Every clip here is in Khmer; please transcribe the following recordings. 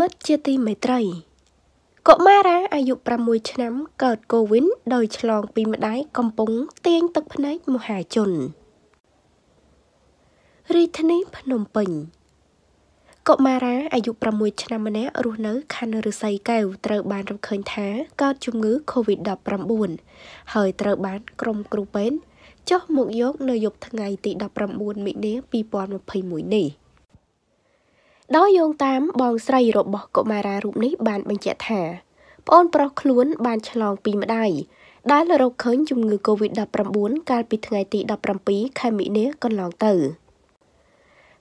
មិត្តជាទីមេត្រីកុមារាអាយុ6ឆ្នាំ កើតកូវីដដោយ ឆ្លងពីម្ដាយកំពុង ទាញទឹកភ្នែកមហាជនរាជធានីភ្នំពេញកុមារាអាយុ6ឆ្នាំម្នាក់រស់នៅខណ្ឌរិស័យកែវត្រូវបានរកឃើញថាកើតជំងឺ Covid-19 ហើយត្រូវបាន ក្រុមគ្រូពេទ្យចុះមកយក នៅយប់ថ្ងៃ ទី19មិនិនា2021នេះដោយយោងតាមបងស្រីរបស់កុមារារូបនេះ បានបញ្ជាក់ថាប្អូនប្រុសខ្លួនបានឆ្លងពីម្ដាយដែលរកឃើញជំងឺ Covid-19 កាលពីថ្ងៃទី17ខែមិនិលកន្លងទៅ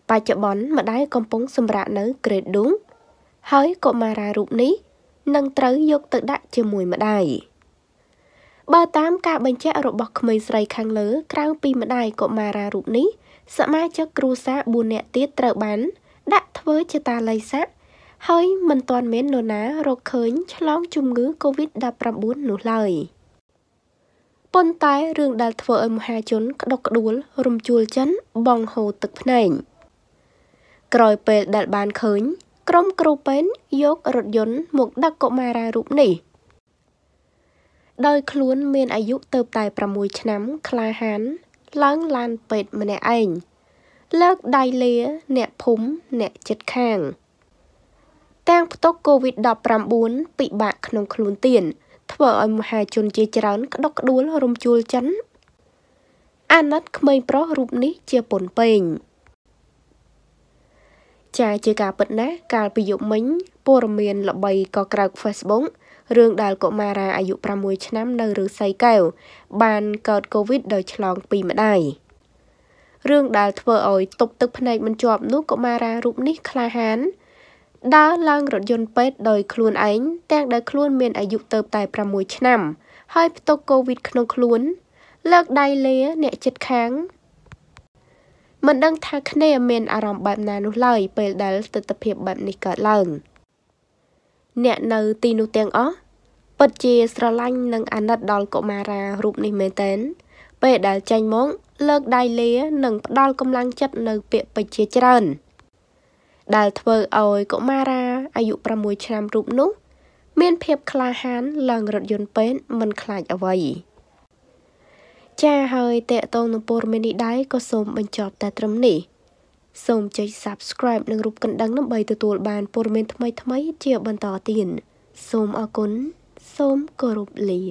បច្ចុប្បន្នម្ដាយកំពុងសម្រាកនៅក្រេតឌុងហើយកុមារារូបនេះនឹងត្រូវយកទៅដាក់ជាមួយម្ដាយបើតាមការបញ្ជាក់របស់ក្មេងស្រីខាងលើក្រៅពីម្ដាយកុមារារូបនេះសមាជិកគ្រួសារ4នាក់ទៀតត្រូវបានធ្វើជាតាល័យស័កហើយមិនទាន់មាននរណា រកឃើញ ឆ្លងជំងឺ Covid-19 នោះឡើយប៉ុន្តែរឿងដែលធ្វើឲ្យមហាជន ក្តុកក្តួល រំជួលចិនបងហូរទឹកភ្នែកក្រោយពេលដែលបានឃើញ ក្រុមគ្រូពេទ្យយករថយន្តមកដឹកកុមារារូបនេះ ដោយ ខ្លួនមានអាយុទៅតែ6ឆ្នាំក្លាហានឡើងឡានពេទ្យម្នាក់ឯងលើកដៃលា អ្នកភូមិអ្នកជិតខាងទាំងផ្ទុក COVID-19 ពិបាកក្នុងខ្លួនទៀនធ្វើឲ្យមហាជនជាច្រើន ក្តុកក្តួលរំជួលចិនអាណិតក្មេងប្រុសរូបនេះជាពុនពេងចាជាការពិតណាស់កាលពីយប់មិញព័រមៀនល្បីក៏ក្រោក Facebook រឿងដែលកុមារាអាយុ6ឆ្នាំនៅរឺសីកែវបានកើត COVID ដោយឆ្លងពីម្ដាយរឿងដែលធ្វើឲ្យទប់ទឹកភ្នែកមិនជាប់នោះកុមារារូបនេះក្លាហានដើរឡើងរថយន្តពេទ្យដោយខ្លួនឯងទាំងដែលខ្លួនមានអាយុទៅតែ6ឆ្នាំហើយផ្ទុកកូវីដក្នុងខ្លួន លើកដៃលាអ្នកជិតខាង មិនដឹងថាគ្នា មានអារម្មណ៍បែបណា នោះឡើយ ពេលដែលទស្សនវិជ្ជាបែបនេះកើតឡើងអ្នកនៅទីនោះទាំងអស់ពិតជាស្រឡាញ់និងអាណិតដល់កុមារារូបនេះមែនទែនពេលដែលចេញមកលើកដៃលានិងផ្ដល់កម្លាំងចិត្តនៅ ពាក្យពេចន៍ជាច្រើនដែលធ្វើឲ្យកុមារាអាយុ6ឆ្នាំរូបនោះ មាន ភាពក្លាហានឡើងរថយន្តពេទ្យមិនខ្លាចអ្វី ចាហើយតេតងនឹងព័ត៌មាននេះដែរក៏សូមបញ្ចប់តែត្រឹមនេះសូមចុច Subscribe និងរូបកណ្ដឹងដើម្បីទទួលបានព័ត៌មានថ្មីៗជាបន្តទៀតសូមអរគុណសូមគោរពលា